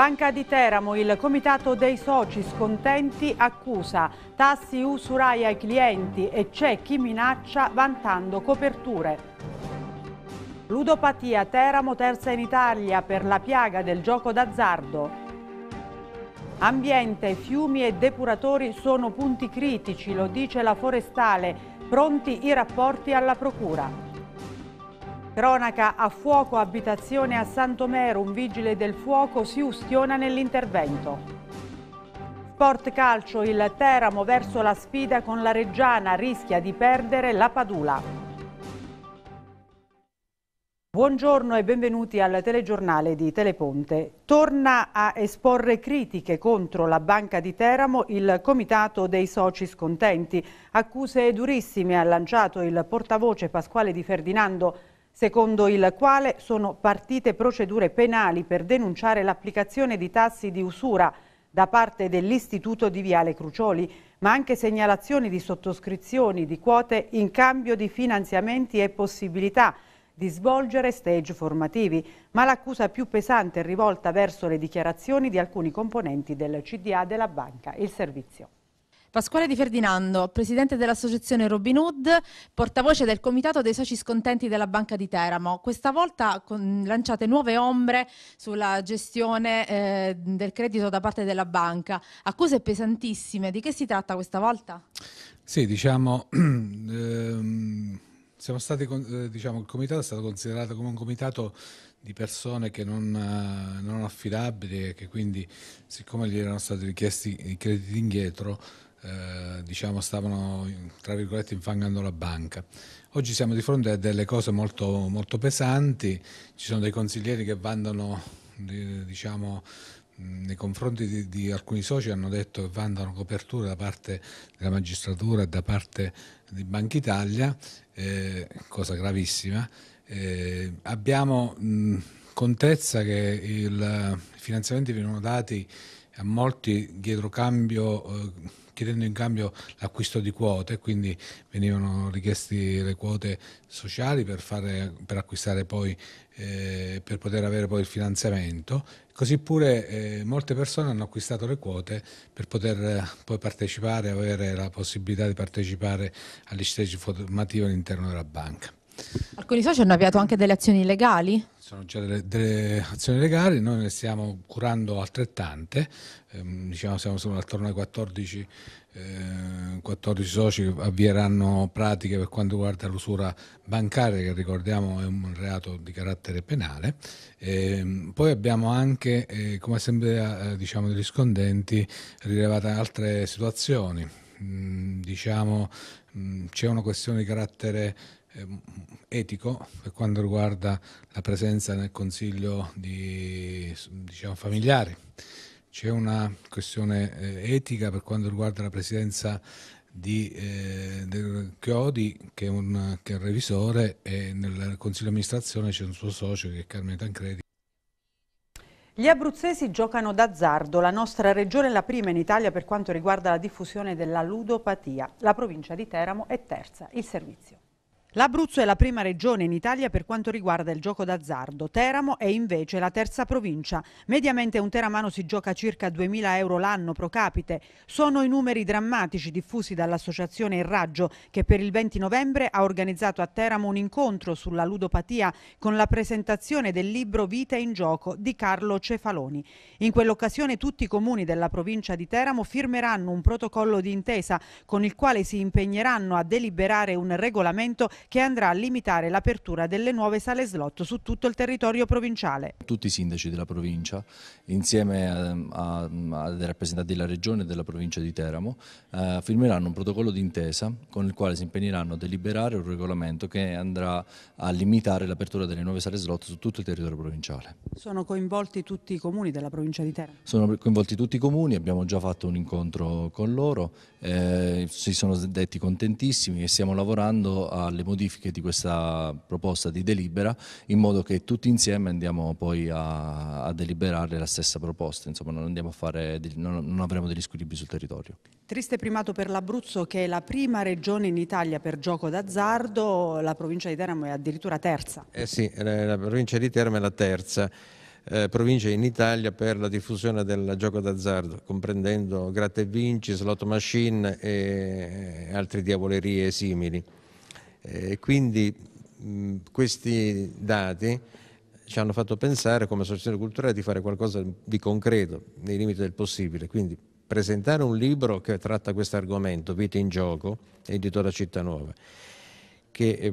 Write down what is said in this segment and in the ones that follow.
Banca di Teramo, il comitato dei soci scontenti accusa tassi usurai ai clienti e c'è chi minaccia vantando coperture. Ludopatia Teramo terza in Italia per la piaga del gioco d'azzardo. Ambiente, fiumi e depuratori sono punti critici, lo dice la forestale, pronti i rapporti alla procura cronaca a fuoco abitazione a Santomero, un vigile del fuoco si ustiona nell'intervento. Sport calcio, il Teramo verso la sfida con la Reggiana rischia di perdere la Padula. Buongiorno e benvenuti al telegiornale di Teleponte. Torna a esporre critiche contro la Banca di Teramo il Comitato dei Soci Scontenti. Accuse durissime ha lanciato il portavoce Pasquale Di Ferdinando secondo il quale sono partite procedure penali per denunciare l'applicazione di tassi di usura da parte dell'Istituto di Viale Crucioli, ma anche segnalazioni di sottoscrizioni di quote in cambio di finanziamenti e possibilità di svolgere stage formativi, ma l'accusa più pesante è rivolta verso le dichiarazioni di alcuni componenti del CDA della banca, il servizio. Pasquale Di Ferdinando, presidente dell'associazione Robin Hood, portavoce del comitato dei soci scontenti della Banca di Teramo. Questa volta con, lanciate nuove ombre sulla gestione eh, del credito da parte della banca. Accuse pesantissime. Di che si tratta questa volta? Sì, diciamo... Ehm, stati, eh, diciamo il comitato è stato considerato come un comitato di persone che non, eh, non affidabili e che quindi siccome gli erano stati richiesti i crediti indietro eh, diciamo stavano tra virgolette infangando la banca. Oggi siamo di fronte a delle cose molto, molto pesanti, ci sono dei consiglieri che vandano diciamo, nei confronti di, di, alcuni soci hanno detto che vandano coperture da parte della magistratura e da parte di Banca Italia, eh, cosa gravissima. Eh, abbiamo mh, contezza che i finanziamenti vengono dati a molti dietro cambio eh, chiedendo in cambio l'acquisto di quote, quindi venivano richieste le quote sociali per, fare, per acquistare poi, eh, per poter avere poi il finanziamento. Così pure eh, molte persone hanno acquistato le quote per poter eh, poi partecipare, avere la possibilità di partecipare agli stage formativi all'interno della banca. Alcuni soci hanno avviato anche delle azioni legali? sono già delle, delle, azioni legali, noi ne stiamo curando altrettante, ehm, diciamo siamo solo attorno ai 14, eh, 14, soci avvieranno pratiche per quanto riguarda l'usura bancaria che ricordiamo è un reato di carattere penale, ehm, poi abbiamo anche eh, come assemblea eh, diciamo, degli scondenti rilevato altre situazioni, mm, diciamo, mm, c'è una questione di carattere Ehm, etico per quanto riguarda la presenza nel consiglio di diciamo, familiare. C'è una questione eh, etica per quanto riguarda la presidenza di, eh, del Chiodi, che è, un, che è un revisore, e nel consiglio di amministrazione c'è un suo socio che è Carmine Tancredi. Gli abruzzesi giocano d'azzardo, la nostra regione è la prima in Italia per quanto riguarda la diffusione della ludopatia. La provincia di Teramo è terza. Il servizio. L'Abruzzo è la prima regione in Italia per quanto riguarda il gioco d'azzardo. Teramo è invece la terza provincia. Mediamente un teramano si gioca circa 2.000 euro l'anno pro capite. Sono i numeri drammatici diffusi dall'associazione Il Raggio che per il 20 novembre ha organizzato a Teramo un incontro sulla ludopatia con la presentazione del libro Vita in gioco di Carlo Cefaloni. In quell'occasione tutti i comuni della provincia di Teramo firmeranno un protocollo di intesa con il quale si impegneranno a deliberare un regolamento che andrà a limitare l'apertura delle nuove sale slot su tutto il territorio provinciale. Tutti i sindaci della provincia, insieme ai rappresentanti della regione e della provincia di Teramo, eh, firmeranno un protocollo d'intesa con il quale si impegneranno a deliberare un regolamento che andrà a limitare l'apertura delle nuove sale slot su tutto il territorio provinciale. Sono coinvolti tutti i comuni della provincia di Teramo? Sono coinvolti tutti i comuni, abbiamo già fatto un incontro con loro, eh, si sono detti contentissimi e stiamo lavorando alle modifiche di questa proposta di delibera in modo che tutti insieme andiamo poi a, a deliberare la stessa proposta, insomma non, andiamo a fare, non, non avremo degli squilibri sul territorio. Triste primato per l'Abruzzo che è la prima regione in Italia per gioco d'azzardo, la provincia di Teramo è addirittura terza. Eh sì, la provincia di Teramo è la terza. Eh, province in Italia per la diffusione del gioco d'azzardo, comprendendo gratta e vinci, slot machine e altre diavolerie simili. E eh, quindi mh, mm, questi dati ci hanno fatto pensare come associazione culturale di fare qualcosa di concreto nei limiti del possibile. Quindi presentare un libro che tratta questo argomento, Vita in gioco, editora Città Nuova, che eh,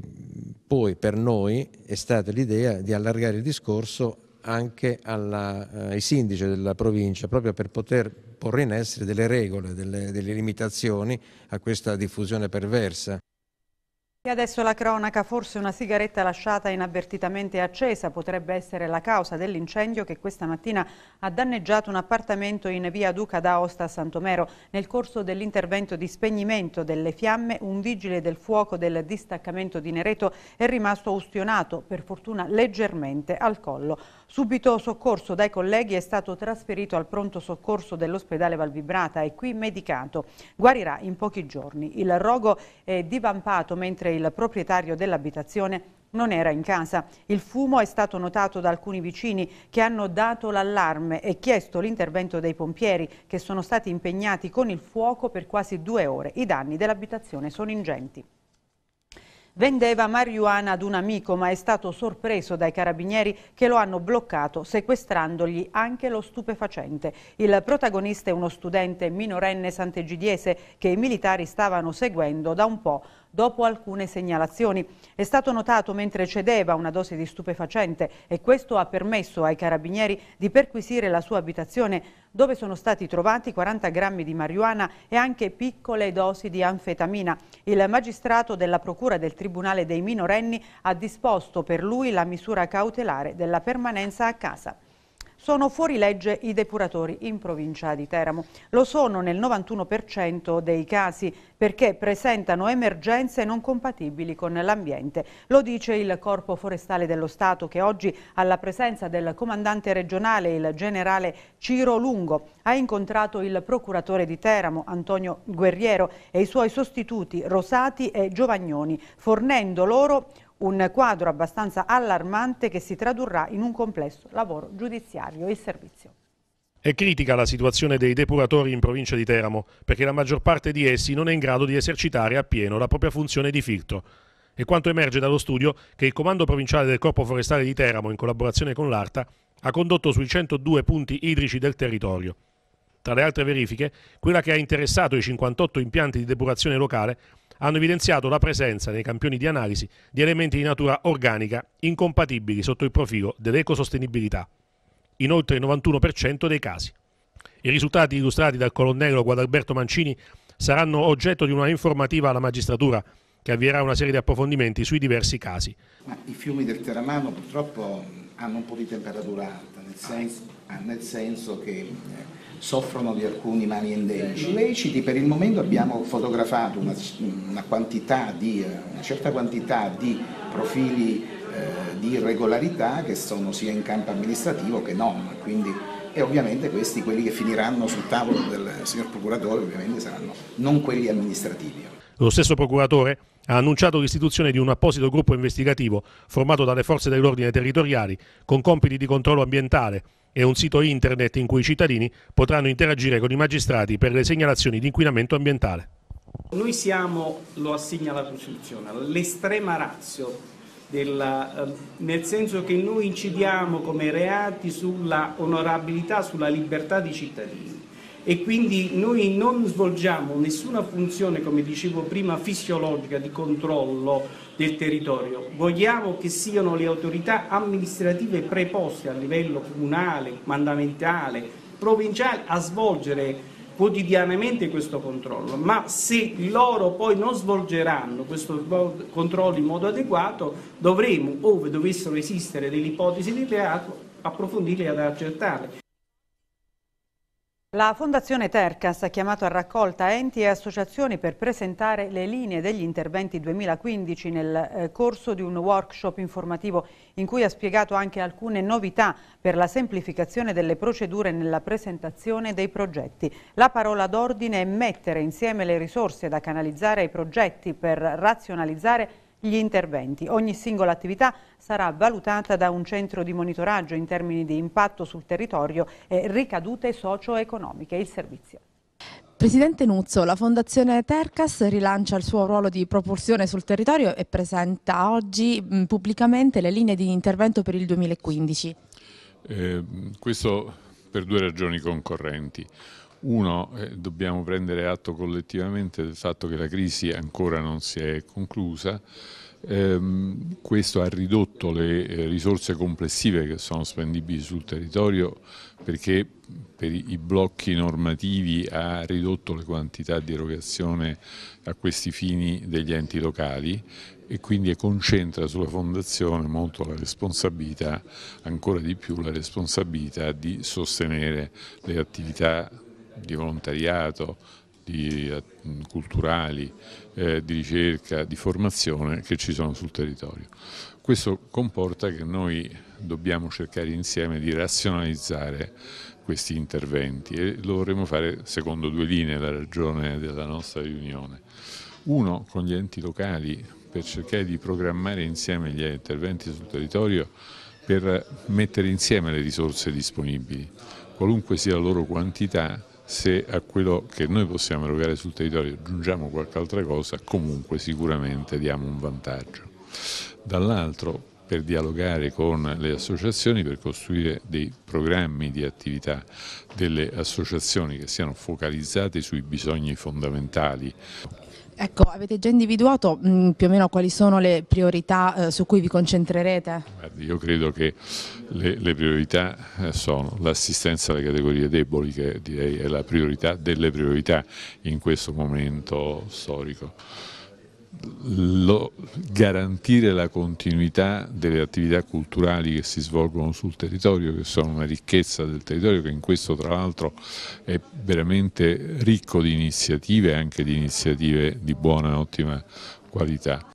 poi per noi è stata l'idea di allargare il discorso anche alla, eh, ai sindaci della provincia, proprio per poter porre in essere delle regole, delle, delle limitazioni a questa diffusione perversa. E adesso la cronaca, forse una sigaretta lasciata inavvertitamente accesa potrebbe essere la causa dell'incendio che questa mattina ha danneggiato un appartamento in via Duca d'Aosta a Santomero. Nel corso dell'intervento di spegnimento delle fiamme, un vigile del fuoco del distaccamento di Nereto è rimasto ustionato, per fortuna leggermente, al collo. Subito soccorso dai colleghi è stato trasferito al pronto soccorso dell'ospedale Valvibrata e qui medicato. Guarirà in pochi giorni. Il rogo è divampato mentre il proprietario dell'abitazione non era in casa. Il fumo è stato notato da alcuni vicini che hanno dato l'allarme e chiesto l'intervento dei pompieri che sono stati impegnati con il fuoco per quasi due ore. I danni dell'abitazione sono ingenti. Vendeva marijuana ad un amico ma è stato sorpreso dai carabinieri che lo hanno bloccato sequestrandogli anche lo stupefacente. Il protagonista è uno studente minorenne santegidiese che i militari stavano seguendo da un po' dopo alcune segnalazioni. È stato notato mentre cedeva una dose di stupefacente e questo ha permesso ai carabinieri di perquisire la sua abitazione dove sono stati trovati 40 grammi di marijuana e anche piccole dosi di anfetamina. Il magistrato della Procura del Tribunale dei minorenni ha disposto per lui la misura cautelare della permanenza a casa sono fuori legge i depuratori in provincia di Teramo. Lo sono nel 91% dei casi perché presentano emergenze non compatibili con l'ambiente. Lo dice il Corpo Forestale dello Stato che oggi alla presenza del comandante regionale, il generale Ciro Lungo, ha incontrato il procuratore di Teramo, Antonio Guerriero, e i suoi sostituti Rosati e Giovagnoni, fornendo loro un quadro abbastanza allarmante che si tradurrà in un complesso lavoro giudiziario e servizio. È critica la situazione dei depuratori in provincia di Teramo, perché la maggior parte di essi non è in grado di esercitare appieno la propria funzione di filtro. E quanto emerge dallo studio che il Comando Provinciale del Corpo Forestale di Teramo, in collaborazione con l'ARTA, ha condotto sui 102 punti idrici del territorio. Tra le altre verifiche, quella che ha interessato i 58 impianti di depurazione locale hanno evidenziato la presenza nei campioni di analisi di elementi di natura organica incompatibili sotto il profilo dell'ecosostenibilità, in oltre il 91% dei casi. I risultati illustrati dal colonnello Guadalberto Mancini saranno oggetto di una informativa alla magistratura che avvierà una serie di approfondimenti sui diversi casi. Ma I fiumi del Teramano purtroppo hanno un po' di temperatura alta, nel senso, nel senso che eh, soffrono di alcuni mali endemici illeciti, per il momento abbiamo fotografato una, una, quantità di, eh, una certa quantità di profili eh, di irregolarità che sono sia in campo amministrativo che non, quindi e ovviamente questi, quelli che finiranno sul tavolo del signor procuratore, ovviamente saranno non quelli amministrativi. Lo stesso procuratore ha annunciato l'istituzione di un apposito gruppo investigativo formato dalle forze dell'ordine territoriali con compiti di controllo ambientale, e un sito internet in cui i cittadini potranno interagire con i magistrati per le segnalazioni di inquinamento ambientale. Noi siamo, lo assegna la Costituzione, l'estrema razio, della, eh, nel senso che noi incidiamo come reati sulla onorabilità, sulla libertà dei cittadini e quindi noi non svolgiamo nessuna funzione, come dicevo prima, fisiologica di controllo del territorio. Vogliamo che siano le autorità amministrative preposte a livello comunale, mandamentale, provinciale a svolgere quotidianamente questo controllo, ma se loro poi non svolgeranno questo controllo in modo adeguato, dovremo, ove dovessero esistere delle ipotesi di reato, approfondirle ad accertarle. La Fondazione Tercas ha chiamato a raccolta enti e associazioni per presentare le linee degli interventi 2015 nel eh, corso di un workshop informativo in cui ha spiegato anche alcune novità per la semplificazione delle procedure nella presentazione dei progetti. La parola d'ordine è mettere insieme le risorse da canalizzare ai progetti per razionalizzare gli interventi. Ogni singola attività sarà valutata da un centro di monitoraggio in termini di impatto sul territorio e ricadute socio-economiche. Il servizio. Presidente Nuzzo, la Fondazione Tercas rilancia il suo ruolo di propulsione sul territorio e presenta oggi pubblicamente le linee di intervento per il 2015. Eh, questo per due ragioni concorrenti. Uno, eh, dobbiamo prendere atto collettivamente del fatto che la crisi ancora non si è conclusa, ehm, questo ha ridotto le eh, risorse complessive che sono spendibili sul territorio perché per i blocchi normativi ha ridotto le quantità di erogazione a questi fini degli enti locali e quindi concentra sulla fondazione molto la responsabilità, ancora di più la responsabilità di sostenere le attività di volontariato, di, eh, culturali, eh, di ricerca, di formazione che ci sono sul territorio. Questo comporta che noi dobbiamo cercare insieme di razionalizzare questi interventi e lo vorremmo fare secondo due linee, la ragione della nostra riunione. Uno, con gli enti locali per cercare di programmare insieme gli interventi sul territorio per mettere insieme le risorse disponibili, qualunque sia la loro quantità se a quello che noi possiamo erogare sul territorio aggiungiamo qualche altra cosa, comunque sicuramente diamo un vantaggio. Dall'altro, per dialogare con le associazioni, per costruire dei programmi di attività delle associazioni che siano focalizzati sui bisogni fondamentali Ecco, avete già individuato mh, mm, più o meno quali sono le priorità eh, su cui vi concentrerete? Guardi, io credo che le, le priorità eh, sono l'assistenza alle categorie deboli, che direi è la priorità delle priorità in questo momento storico lo, garantire la continuità delle attività culturali che si svolgono sul territorio, che sono una ricchezza del territorio, che in questo tra l'altro è veramente ricco di iniziative, anche di iniziative di buona, e ottima qualità.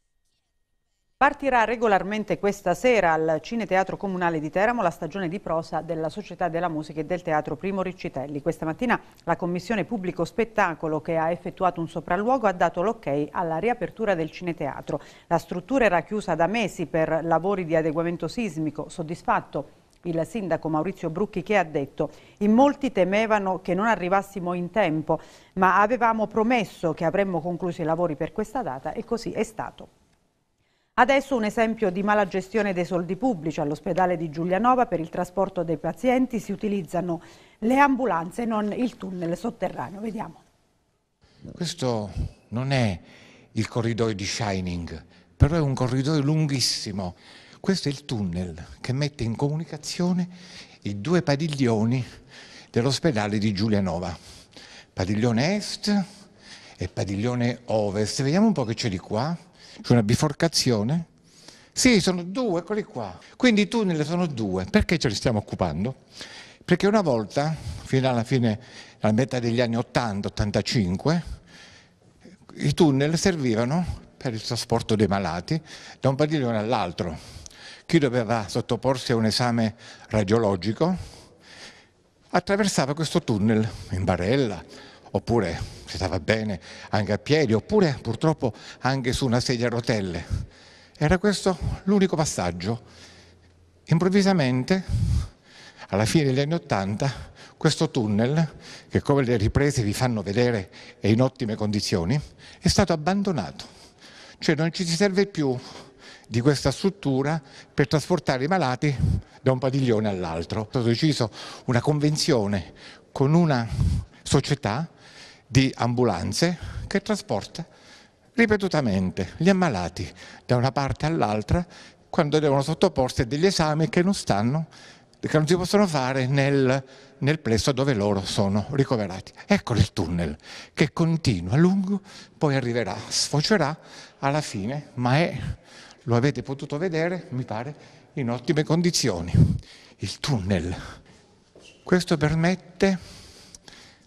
Partirà regolarmente questa sera al Cineteatro Comunale di Teramo la stagione di prosa della Società della Musica e del Teatro Primo Riccitelli. Questa mattina la Commissione Pubblico Spettacolo, che ha effettuato un sopralluogo, ha dato l'ok alla riapertura del Cineteatro. La struttura era chiusa da mesi per lavori di adeguamento sismico. Soddisfatto il sindaco Maurizio Brucchi che ha detto in molti temevano che non arrivassimo in tempo, ma avevamo promesso che avremmo concluso i lavori per questa data e così è stato. Adesso un esempio di mala gestione dei soldi pubblici. All'ospedale di Giulianova per il trasporto dei pazienti si utilizzano le ambulanze e non il tunnel sotterraneo. Vediamo. Questo non è il corridoio di Shining, però è un corridoio lunghissimo. Questo è il tunnel che mette in comunicazione i due padiglioni dell'ospedale di Giulianova, padiglione est e padiglione ovest. Vediamo un po' che c'è di qua c'è una biforcazione? Sì, sono due, eccoli qua. Quindi i tunnel sono due, perché ce li stiamo occupando? Perché una volta, fino alla fine, alla metà degli anni 80-85, i tunnel servivano per il trasporto dei malati da un padiglione all'altro. Chi doveva sottoporsi a un esame radiologico attraversava questo tunnel in barella oppure si stava bene anche a piedi oppure purtroppo anche su una sedia a rotelle. Era questo l'unico passaggio. Improvvisamente, alla fine degli anni Ottanta, questo tunnel, che come le riprese vi fanno vedere è in ottime condizioni, è stato abbandonato. Cioè non ci si serve più di questa struttura per trasportare i malati da un padiglione all'altro. È stata decisa una convenzione con una società di ambulanze che trasporta ripetutamente gli ammalati da una parte all'altra quando devono sottoporsi a degli esami che non stanno che non si possono fare nel, nel, plesso dove loro sono ricoverati. Ecco il tunnel che continua a lungo, poi arriverà, sfocerà alla fine, ma è, lo avete potuto vedere, mi pare, in ottime condizioni. Il tunnel. Questo permette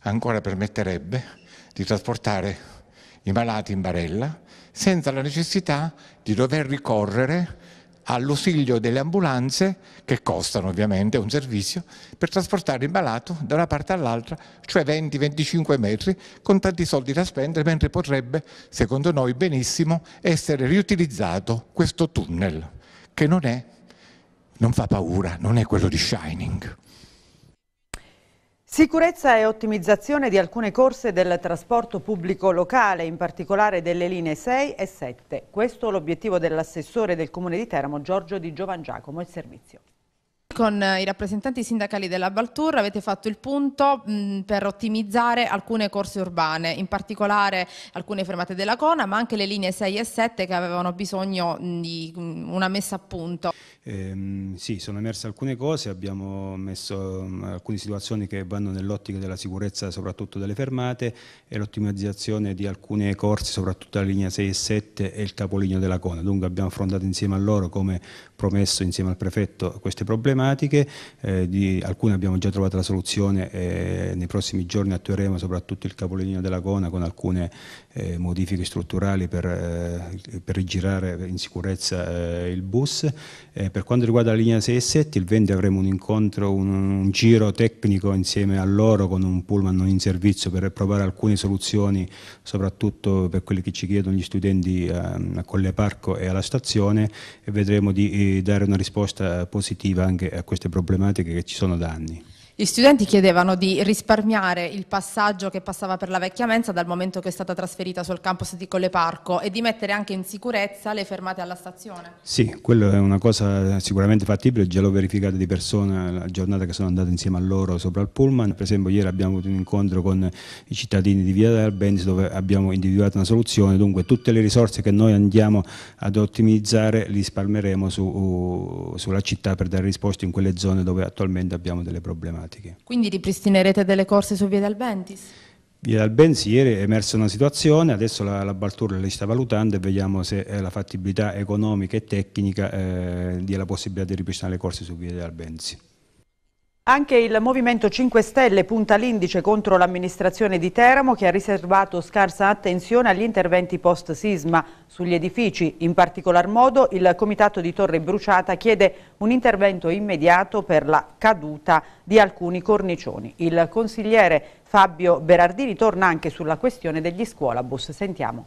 ancora permetterebbe di trasportare i malati in barella senza la necessità di dover ricorrere all'ausilio delle ambulanze che costano ovviamente un servizio per trasportare il malato da una parte all'altra cioè 20-25 metri con tanti soldi da spendere mentre potrebbe secondo noi benissimo essere riutilizzato questo tunnel che non è non fa paura, non è quello di Shining Sicurezza e ottimizzazione di alcune corse del trasporto pubblico locale, in particolare delle linee 6 e 7. Questo l'obiettivo dell'assessore del Comune di Teramo, Giorgio Di Giovan Giacomo, il servizio con eh, i rappresentanti sindacali della Baltur avete fatto il punto mm, per ottimizzare alcune corse urbane, in particolare alcune fermate della Cona, ma anche le linee 6 e 7 che avevano bisogno mm, di mm, una messa a punto. Eh, sì, sono emerse alcune cose, abbiamo messo alcune situazioni che vanno nell'ottica della sicurezza soprattutto delle fermate e l'ottimizzazione di alcune corse, soprattutto la linea 6 e 7 e il capolinea della Cona. Dunque abbiamo affrontato insieme a loro, come promesso insieme al prefetto, queste problematiche problematiche, eh, di alcune abbiamo già trovato la soluzione e eh, nei prossimi giorni attueremo soprattutto il capolinea della Gona con alcune eh, modifiche strutturali per, eh, per, rigirare in sicurezza eh, il bus. Eh, per quanto riguarda la linea 6-7, e il 20 avremo un incontro, un, un giro tecnico insieme a loro con un pullman non in servizio per provare alcune soluzioni, soprattutto per quelli che ci chiedono gli studenti a, a ehm, Colle Parco e alla stazione e vedremo di dare una risposta positiva anche a queste problematiche che ci sono da anni. Gli studenti chiedevano di risparmiare il passaggio che passava per la vecchia mensa dal momento che è stata trasferita sul campus di Colleparco e di mettere anche in sicurezza le fermate alla stazione. Sì, quella è una cosa sicuramente fattibile, già l'ho verificata di persona la giornata che sono andato insieme a loro sopra il pullman. Per esempio ieri abbiamo avuto un incontro con i cittadini di Via Albenzi dove abbiamo individuato una soluzione, dunque tutte le risorse che noi andiamo ad ottimizzare li risparmeremo su, uh, sulla città per dare risposte in quelle zone dove attualmente abbiamo delle problematiche problematiche. Quindi ripristinerete delle corse su Via del Bentis? Via del Bentis ieri è emersa una situazione, adesso la, la Baltura le sta valutando e vediamo se eh, la fattibilità economica e tecnica eh, dia la possibilità di ripristinare le corse su Via del Bentis. Anche il Movimento 5 Stelle punta l'indice contro l'amministrazione di Teramo che ha riservato scarsa attenzione agli interventi post-sisma sugli edifici. In particolar modo il Comitato di Torre Bruciata chiede un intervento immediato per la caduta di alcuni cornicioni. Il consigliere Fabio Berardini torna anche sulla questione degli scuolabus. Sentiamo.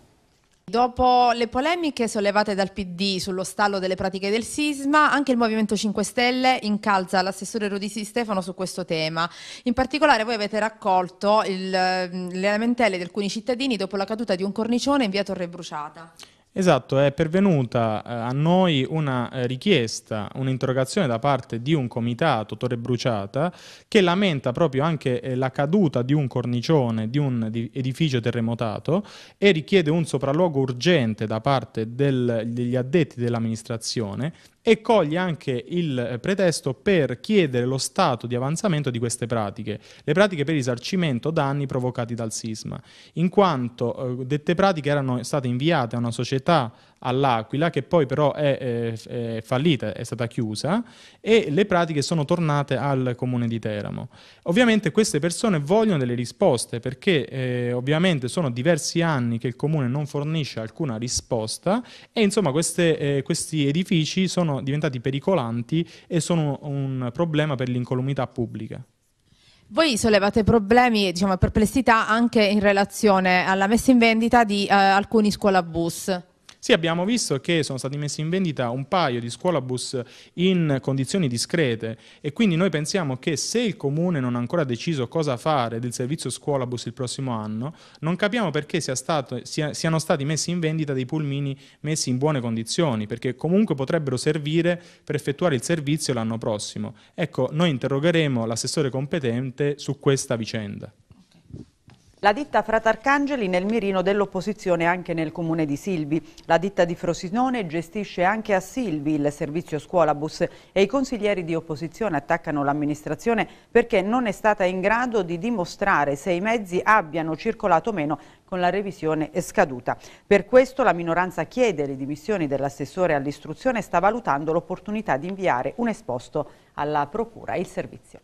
Dopo le polemiche sollevate dal PD sullo stallo delle pratiche del sisma, anche il Movimento 5 Stelle incalza l'assessore Rodisi Stefano su questo tema. In particolare voi avete raccolto il, mm, le lamentele di alcuni cittadini dopo la caduta di un cornicione in via Torre Bruciata. Esatto, è pervenuta eh, a noi una eh, richiesta, un'interrogazione da parte di un comitato, Torre Bruciata, che lamenta proprio anche eh, la caduta di un cornicione di un edificio terremotato e richiede un sopralluogo urgente da parte del, degli addetti dell'amministrazione e coglie anche il eh, pretesto per chiedere lo stato di avanzamento di queste pratiche, le pratiche per risarcimento danni provocati dal sisma, in quanto eh, dette pratiche erano state inviate a una società all'Aquila, che poi però è, eh, è, fallita, è stata chiusa, e le pratiche sono tornate al comune di Teramo. Ovviamente queste persone vogliono delle risposte, perché eh, ovviamente sono diversi anni che il comune non fornisce alcuna risposta e insomma queste, eh, questi edifici sono diventati pericolanti e sono un problema per l'incolumità pubblica. Voi sollevate problemi, diciamo, perplessità anche in relazione alla messa in vendita di eh, alcuni scuolabus. Sì, abbiamo visto che sono stati messi in vendita un paio di scuolabus in condizioni discrete e quindi noi pensiamo che se il comune non ha ancora deciso cosa fare del servizio scuolabus il prossimo anno, non capiamo perché sia stato, sia, siano stati messi in vendita dei pulmini messi in buone condizioni, perché comunque potrebbero servire per effettuare il servizio l'anno prossimo. Ecco, noi interrogheremo l'assessore competente su questa vicenda. La ditta Fratarcangeli nel mirino dell'opposizione anche nel comune di Silvi. La ditta di Frosinone gestisce anche a Silvi il servizio scuolabus e i consiglieri di opposizione attaccano l'amministrazione perché non è stata in grado di dimostrare se i mezzi abbiano circolato o meno con la revisione scaduta. Per questo la minoranza chiede le dimissioni dell'assessore all'istruzione e sta valutando l'opportunità di inviare un esposto alla Procura il servizio.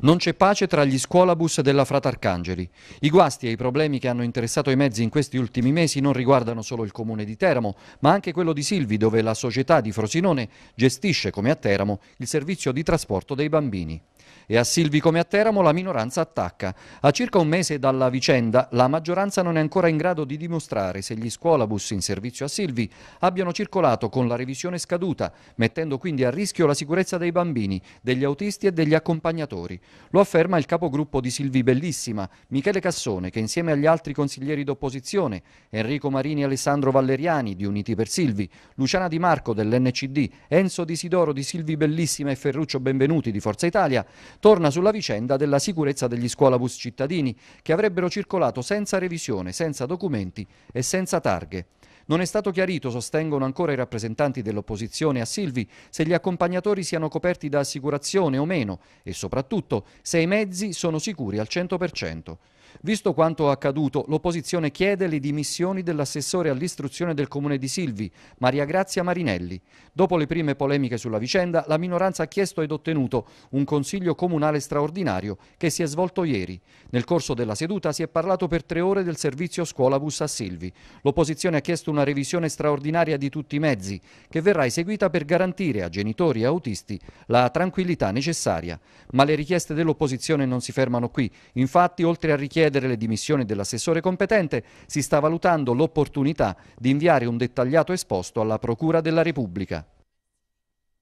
Non c'è pace tra gli scuolabus della Frata Arcangeli. I guasti e i problemi che hanno interessato i mezzi in questi ultimi mesi non riguardano solo il comune di Teramo, ma anche quello di Silvi, dove la società di Frosinone gestisce, come a Teramo, il servizio di trasporto dei bambini. E a Silvi come a Teramo la minoranza attacca. A circa un mese dalla vicenda la maggioranza non è ancora in grado di dimostrare se gli scuolabus in servizio a Silvi abbiano circolato con la revisione scaduta, mettendo quindi a rischio la sicurezza dei bambini, degli autisti e degli accompagnatori. Lo afferma il capogruppo di Silvi Bellissima, Michele Cassone, che insieme agli altri consiglieri d'opposizione, Enrico Marini e Alessandro Valeriani di Uniti per Silvi, Luciana Di Marco dell'NCD, Enzo Di Sidoro di Silvi Bellissima e Ferruccio Benvenuti di Forza Italia, Torna sulla vicenda della sicurezza degli scuolabus cittadini, che avrebbero circolato senza revisione, senza documenti e senza targhe. Non è stato chiarito, sostengono ancora i rappresentanti dell'opposizione a Silvi, se gli accompagnatori siano coperti da assicurazione o meno e soprattutto se i mezzi sono sicuri al 100%. Visto quanto accaduto, l'opposizione chiede le dimissioni dell'assessore all'istruzione del comune di Silvi, Maria Grazia Marinelli. Dopo le prime polemiche sulla vicenda, la minoranza ha chiesto ed ottenuto un consiglio comunale straordinario che si è svolto ieri. Nel corso della seduta si è parlato per tre ore del servizio scuola scuolabus a Silvi. L'opposizione ha chiesto una revisione straordinaria di tutti i mezzi, che verrà eseguita per garantire a genitori e autisti la tranquillità necessaria. Ma le richieste dell'opposizione non si fermano qui. Infatti, oltre a richiedere chiedere le dimissioni dell'assessore competente, si sta valutando l'opportunità di inviare un dettagliato esposto alla Procura della Repubblica.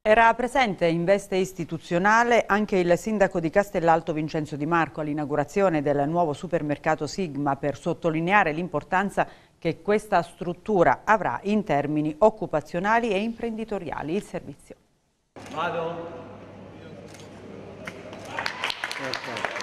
Era presente in veste istituzionale anche il sindaco di Castellalto Vincenzo Di Marco all'inaugurazione del nuovo supermercato Sigma per sottolineare l'importanza che questa struttura avrà in termini occupazionali e imprenditoriali. Il servizio. Vado. Perfetto.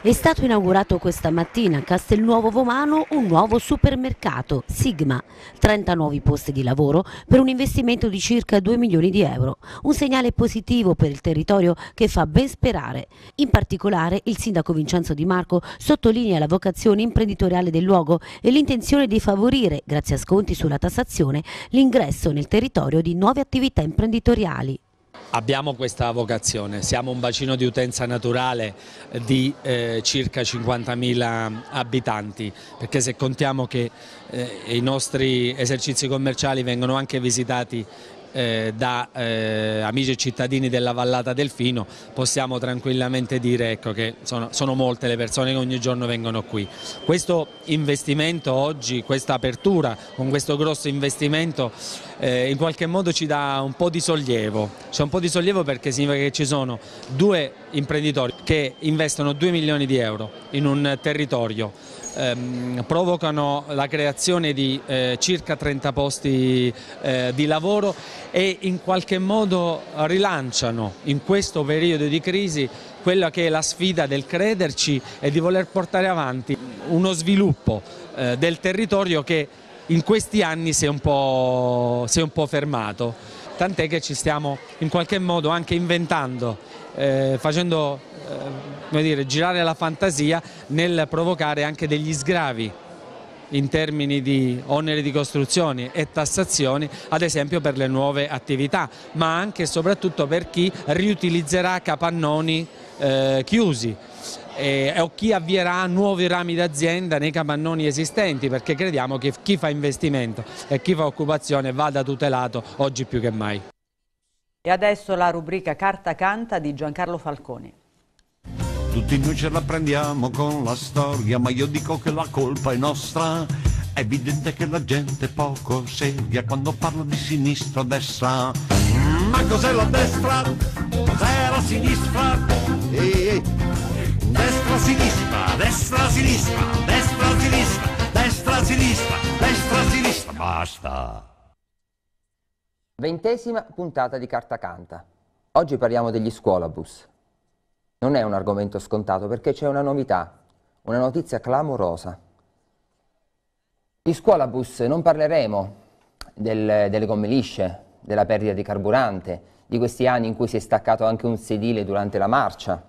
È stato inaugurato questa mattina a Castelnuovo Vomano un nuovo supermercato, Sigma, 30 nuovi posti di lavoro per un investimento di circa 2 milioni di euro, un segnale positivo per il territorio che fa ben sperare. In particolare il sindaco Vincenzo Di Marco sottolinea la vocazione imprenditoriale del luogo e l'intenzione di favorire, grazie a sconti sulla tassazione, l'ingresso nel territorio di nuove attività imprenditoriali. Abbiamo questa vocazione, siamo un bacino di utenza naturale eh, di eh, circa 50.000 abitanti, perché se contiamo che eh, i nostri esercizi commerciali vengono anche visitati eh, da eh, amici e cittadini della Vallata Delfino possiamo tranquillamente dire ecco, che sono, sono, molte le persone che ogni giorno vengono qui. Questo investimento oggi, questa apertura con questo grosso investimento eh, in qualche modo ci dà un po' di sollievo, c'è un po' di sollievo perché significa che ci sono due imprenditori che investono 2 milioni di euro in un territorio ehm, provocano la creazione di eh, circa 30 posti eh, di lavoro e in qualche modo rilanciano in questo periodo di crisi quella che è la sfida del crederci e di voler portare avanti uno sviluppo eh, del territorio che in questi anni si è un po', si è un po fermato, tant'è che ci stiamo in qualche modo anche inventando, eh, facendo eh, come dire, girare la fantasia nel provocare anche degli sgravi in termini di oneri di costruzioni e tassazioni ad esempio per le nuove attività ma anche e soprattutto per chi riutilizzerà capannoni eh, chiusi eh, o chi avvierà nuovi rami d'azienda nei capannoni esistenti perché crediamo che chi fa investimento e chi fa occupazione vada tutelato oggi più che mai. E adesso la rubrica Carta Canta di Giancarlo Falconi. Tutti noi ce la prendiamo con la storia, ma io dico che la colpa è nostra. È evidente che la gente poco seria quando parla di sinistra o destra. Ma cos'è la destra? Cos'è la sinistra? Ehi, destra, sinistra, destra, sinistra, destra, sinistra, destra, sinistra, destra, sinistra. Basta. Ventesima puntata di Carta Canta. Oggi parliamo degli scuolabus. Non è un argomento scontato perché c'è una novità, una notizia clamorosa. Di bus non parleremo del, delle gomme lisce, della perdita di carburante, di questi anni in cui si è staccato anche un sedile durante la marcia.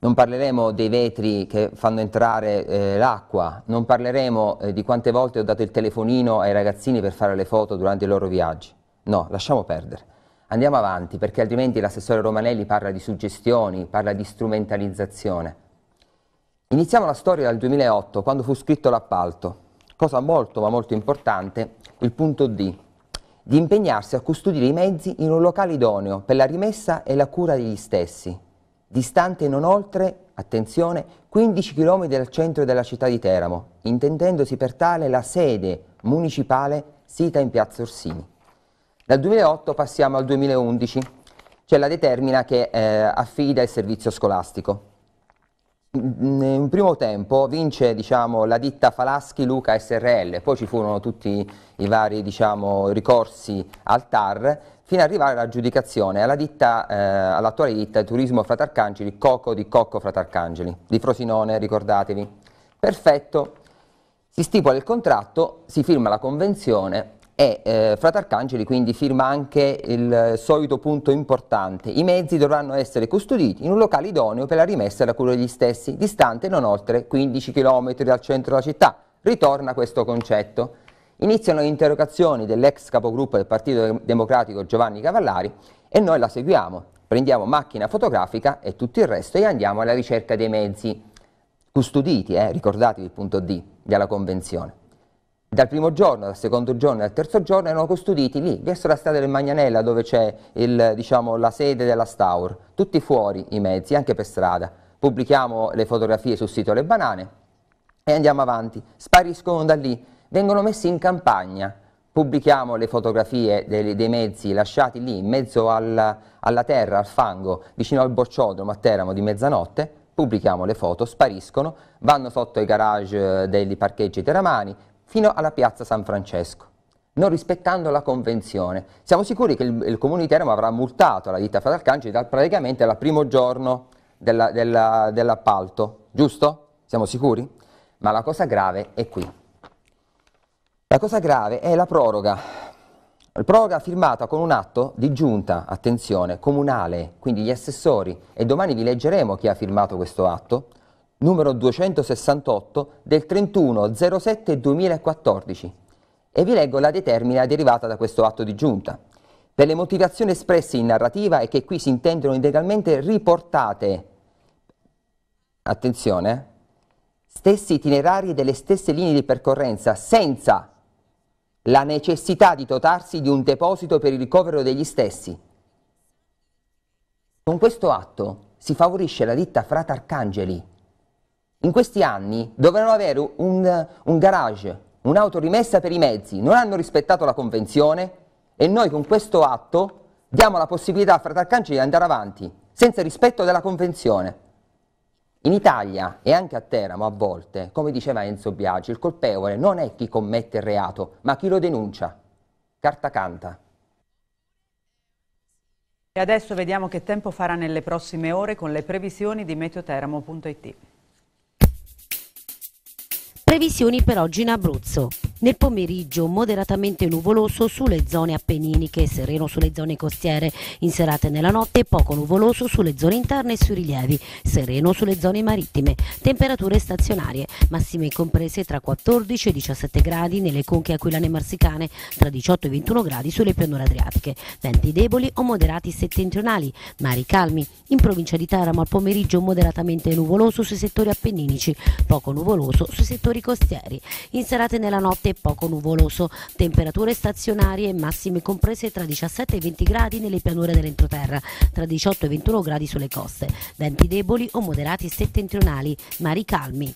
Non parleremo dei vetri che fanno entrare eh, l'acqua, non parleremo eh, di quante volte ho dato il telefonino ai ragazzini per fare le foto durante i loro viaggi. No, lasciamo perdere. Andiamo avanti perché altrimenti l'assessore Romanelli parla di suggestioni, parla di strumentalizzazione. Iniziamo la storia dal 2008 quando fu scritto l'appalto, cosa molto ma molto importante, il punto D, di impegnarsi a custodire i mezzi in un locale idoneo per la rimessa e la cura degli stessi, distante non oltre, attenzione, 15 km dal centro della città di Teramo, intendendosi per tale la sede municipale sita in piazza Orsini. Dal 2008 passiamo al 2011, c'è cioè la determina che eh, affida il servizio scolastico. In un primo tempo vince diciamo, la ditta Falaschi Luca SRL, poi ci furono tutti i vari diciamo, ricorsi al TAR, fino ad arrivare all'aggiudicazione eh, all'attuale ditta eh, all Turismo Fratarcangeli, Coco di Cocco Fratarcangeli, di Frosinone, ricordatevi. Perfetto, si stipula il contratto, si firma la convenzione e eh, Arcangeli quindi firma anche il solito punto importante, i mezzi dovranno essere custoditi in un locale idoneo per la rimessa e la cura degli stessi, distante non oltre 15 km dal centro della città. Ritorna questo concetto. Iniziano le interrogazioni dell'ex capogruppo del Partito Democratico Giovanni Cavallari e noi la seguiamo. Prendiamo macchina fotografica e tutto il resto e andiamo alla ricerca dei mezzi custoditi, eh, ricordatevi il punto D della Convenzione. Dal primo giorno, dal secondo giorno e dal terzo giorno erano custoditi lì, verso la strada del Magnanella dove c'è diciamo, la sede della Staur, tutti fuori i mezzi, anche per strada. Pubblichiamo le fotografie sul sito Le Banane e andiamo avanti. Spariscono da lì, vengono messi in campagna, pubblichiamo le fotografie dei, dei, mezzi lasciati lì in mezzo al, alla terra, al fango, vicino al bocciodromo a Teramo di mezzanotte, pubblichiamo le foto, spariscono, vanno sotto i garage eh, dei parcheggi teramani, fino alla piazza San Francesco, non rispettando la convenzione. Siamo sicuri che il, il comune di Teramo avrà multato la ditta Fadalcangeli dal, praticamente dal primo giorno della, della, dell'appalto, giusto? Siamo sicuri? Ma la cosa grave è qui. La cosa grave è la proroga. La proroga firmata con un atto di giunta, attenzione, comunale, quindi gli assessori, e domani vi leggeremo chi ha firmato questo atto, numero 268 del 31-07-2014 e vi leggo la determina derivata da questo atto di giunta. Per le motivazioni espresse in narrativa e che qui si intendono integralmente riportate, attenzione, stessi itinerari delle stesse linee di percorrenza senza la necessità di dotarsi di un deposito per il ricovero degli stessi. Con questo atto si favorisce la ditta Frat Arcangeli, in questi anni dovevano avere un, un garage, un'auto rimessa per i mezzi, non hanno rispettato la convenzione e noi con questo atto diamo la possibilità a Fratacanci di andare avanti senza rispetto della convenzione. In Italia e anche a Teramo a volte, come diceva Enzo Biagi, il colpevole non è chi commette il reato, ma chi lo denuncia. Carta canta. E adesso vediamo che tempo farà nelle prossime ore con le previsioni di meteoteramo.it. Previsioni per oggi in Abruzzo. Nel pomeriggio moderatamente nuvoloso sulle zone appenniniche, sereno sulle zone costiere, in serata nella notte poco nuvoloso sulle zone interne e sui rilievi, sereno sulle zone marittime, temperature stazionarie, massime comprese tra 14 e 17 gradi nelle conche aquilane marsicane, tra 18 e 21 gradi sulle pianure adriatiche, venti deboli o moderati settentrionali, mari calmi, in provincia di Teramo al pomeriggio moderatamente nuvoloso sui settori appenninici, poco nuvoloso sui settori costieri, in serata nella notte e poco nuvoloso. Temperature stazionarie massime comprese tra 17 e 20 gradi nelle pianure dell'entroterra, tra 18 e 21 gradi sulle coste. Venti deboli o moderati settentrionali, mari calmi.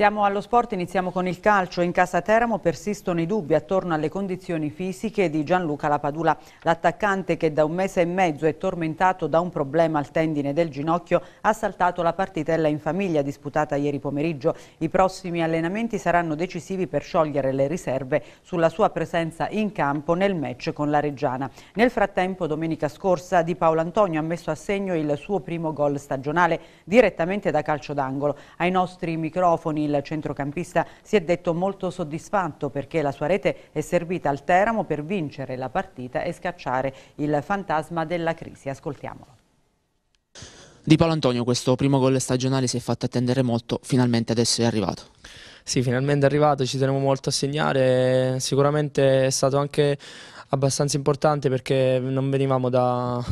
Siamo allo sport, iniziamo con il calcio. In casa Teramo persistono i dubbi attorno alle condizioni fisiche di Gianluca Lapadula. L'attaccante che da un mese e mezzo è tormentato da un problema al tendine del ginocchio ha saltato la partitella in famiglia disputata ieri pomeriggio. I prossimi allenamenti saranno decisivi per sciogliere le riserve sulla sua presenza in campo nel match con la Reggiana. Nel frattempo domenica scorsa Di Paolo Antonio ha messo a segno il suo primo gol stagionale direttamente da calcio d'angolo. Ai nostri microfoni il centrocampista si è detto molto soddisfatto perché la sua rete è servita al Teramo per vincere la partita e scacciare il fantasma della crisi. Ascoltiamolo. Di Paolo Antonio questo primo gol stagionale si è fatto attendere molto, finalmente adesso è arrivato. Sì, finalmente è arrivato, ci teniamo molto a segnare, sicuramente è stato anche abbastanza importante perché non venivamo da,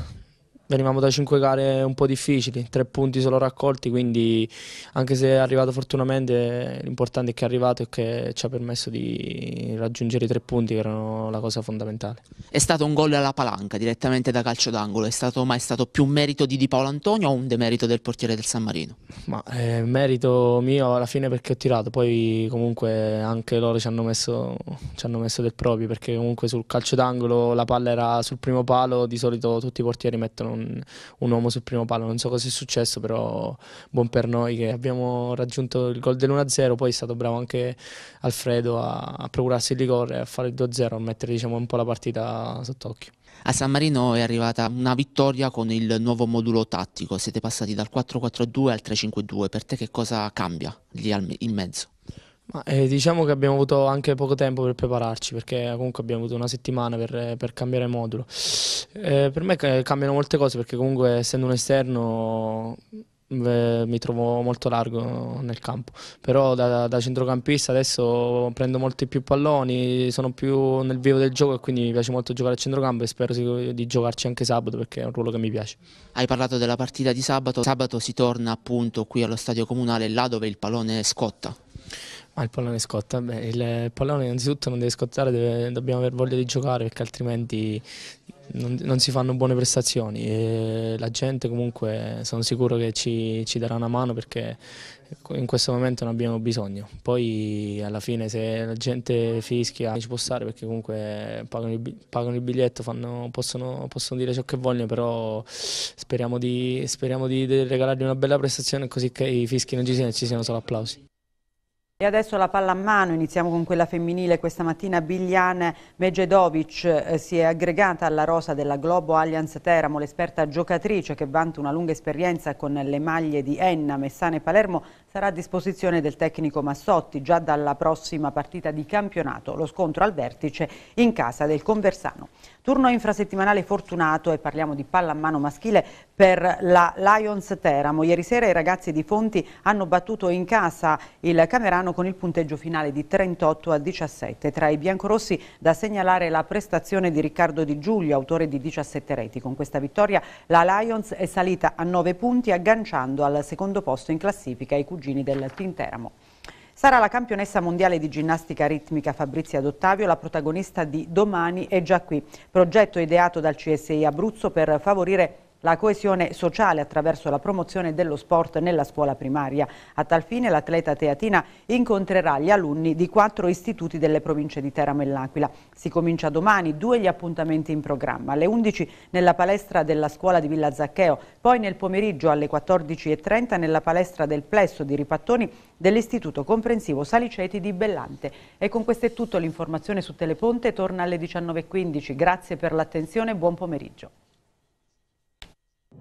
venivamo da 5 gare un po' difficili, 3 punti solo raccolti, quindi anche se è arrivato fortunatamente l'importante è che è arrivato e che ci ha permesso di raggiungere i 3 punti che erano la cosa fondamentale. È stato un gol alla palanca direttamente da calcio d'angolo, è stato, mai stato più merito di Di Paolo Antonio o un demerito del portiere del San Marino? Ma eh, merito mio alla fine perché ho tirato, poi comunque anche loro ci hanno messo, ci hanno messo del proprio perché comunque sul calcio d'angolo la palla era sul primo palo, di solito tutti i portieri mettono un, un, uomo sul primo palo. Non so cosa è successo, però buon per noi che abbiamo raggiunto il gol dell'1-0. Poi è stato bravo anche Alfredo a, a procurarsi il rigore, a fare il 2-0, a mettere diciamo, un po' la partita sott'occhio. A San Marino è arrivata una vittoria con il nuovo modulo tattico, siete passati dal 4-4-2 al 3-5-2, per te che cosa cambia lì al, in mezzo? Ma, eh, diciamo che abbiamo avuto anche poco tempo per prepararci perché comunque abbiamo avuto una settimana per, eh, per cambiare modulo. Eh, per me cambiano molte cose perché comunque essendo un esterno eh, mi trovo molto largo nel campo, però da, da, centrocampista adesso prendo molti più palloni, sono più nel vivo del gioco e quindi mi piace molto giocare a centrocampo e spero di giocarci anche sabato perché è un ruolo che mi piace. Hai parlato della partita di sabato, sabato si torna appunto qui allo stadio comunale là dove il pallone scotta. Ma ah, il pallone scotta, beh, il pallone innanzitutto non deve scottare, deve, dobbiamo aver voglia di giocare perché altrimenti non, non si fanno buone prestazioni. E la gente comunque sono sicuro che ci, ci, darà una mano perché in questo momento non abbiamo bisogno. Poi alla fine se la gente fischia ci può stare perché comunque pagano il, pagano il biglietto, fanno, possono, possono, dire ciò che vogliono, però speriamo di, speriamo di regalargli una bella prestazione così che i fischi non ci siano e ci siano solo applausi. E adesso la palla a mano, iniziamo con quella femminile. Questa mattina Biljan Megedovic eh, si è aggregata alla rosa della Globo Allianz Teramo, l'esperta giocatrice che vanta una lunga esperienza con le maglie di Enna, Messana e Palermo, sarà a disposizione del tecnico Massotti già dalla prossima partita di campionato, lo scontro al vertice in casa del Conversano. Turno infrasettimanale fortunato e parliamo di pallamano maschile per la Lions Teramo. Ieri sera i ragazzi di Fonti hanno battuto in casa il Camerano con il punteggio finale di 38 a 17. Tra i biancorossi da segnalare la prestazione di Riccardo Di Giulio, autore di 17 reti. Con questa vittoria la Lions è salita a 9 punti agganciando al secondo posto in classifica i cugini del Team Teramo. Sarà la campionessa mondiale di ginnastica ritmica Fabrizia Dottavio la protagonista di Domani è già qui, progetto ideato dal CSI Abruzzo per favorire la coesione sociale attraverso la promozione dello sport nella scuola primaria. A tal fine l'atleta teatina incontrerà gli alunni di quattro istituti delle province di Teramo e L'Aquila. Si comincia domani, due gli appuntamenti in programma, alle 11 nella palestra della scuola di Villa Zaccheo, poi nel pomeriggio alle 14.30 nella palestra del plesso di Ripattoni dell'Istituto Comprensivo Saliceti di Bellante. E con questo è tutto, l'informazione su Teleponte torna alle 19.15. Grazie per l'attenzione e buon pomeriggio.